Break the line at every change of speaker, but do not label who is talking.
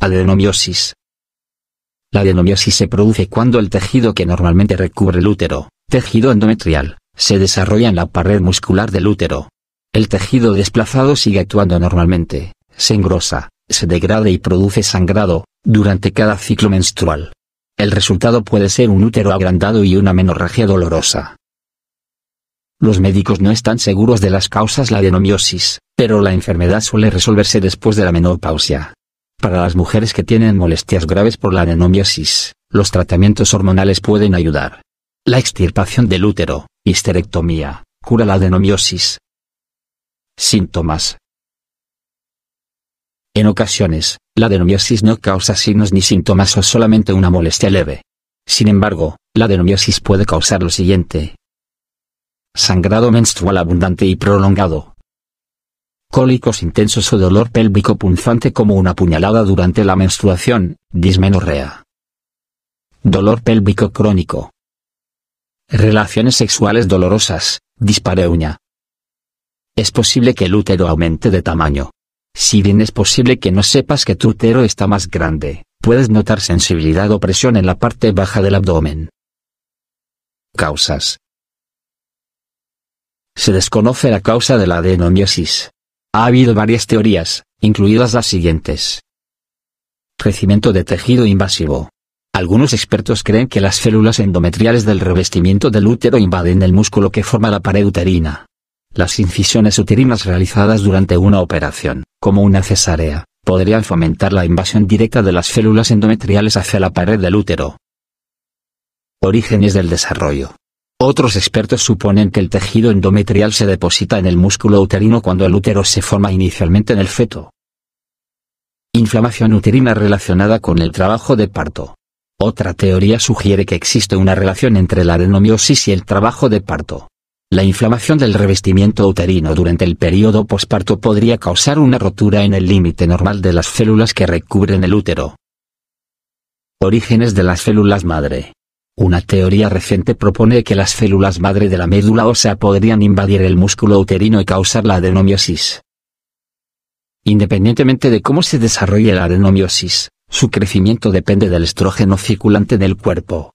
Adenomiosis. La adenomiosis se produce cuando el tejido que normalmente recubre el útero, tejido endometrial, se desarrolla en la pared muscular del útero. El tejido desplazado sigue actuando normalmente, se engrosa, se degrada y produce sangrado, durante cada ciclo menstrual. El resultado puede ser un útero agrandado y una menorragia dolorosa. Los médicos no están seguros de las causas de la adenomiosis, pero la enfermedad suele resolverse después de la menopausia. Para las mujeres que tienen molestias graves por la adenomiosis, los tratamientos hormonales pueden ayudar. La extirpación del útero, histerectomía, cura la adenomiosis. Síntomas. En ocasiones, la adenomiosis no causa signos ni síntomas o solamente una molestia leve. Sin embargo, la adenomiosis puede causar lo siguiente. Sangrado menstrual abundante y prolongado, cólicos intensos o dolor pélvico punzante como una puñalada durante la menstruación, dismenorrea. Dolor pélvico crónico. Relaciones sexuales dolorosas, dispareuña. Es posible que el útero aumente de tamaño. Si bien es posible que no sepas que tu útero está más grande, puedes notar sensibilidad o presión en la parte baja del abdomen. Causas. Se desconoce la causa de la adenomiosis. Ha habido varias teorías, incluidas las siguientes. Crecimiento de tejido invasivo. Algunos expertos creen que las células endometriales del revestimiento del útero invaden el músculo que forma la pared uterina. Las incisiones uterinas realizadas durante una operación, como una cesárea, podrían fomentar la invasión directa de las células endometriales hacia la pared del útero. Orígenes del desarrollo. Otros expertos suponen que el tejido endometrial se deposita en el músculo uterino cuando el útero se forma inicialmente en el feto. Inflamación uterina relacionada con el trabajo de parto. Otra teoría sugiere que existe una relación entre la adenomiosis y el trabajo de parto. La inflamación del revestimiento uterino durante el periodo posparto podría causar una rotura en el límite normal de las células que recubren el útero. Orígenes de las células madre. Una teoría reciente propone que las células madre de la médula ósea podrían invadir el músculo uterino y causar la adenomiosis. Independientemente de cómo se desarrolle la adenomiosis, su crecimiento depende del estrógeno circulante en el cuerpo.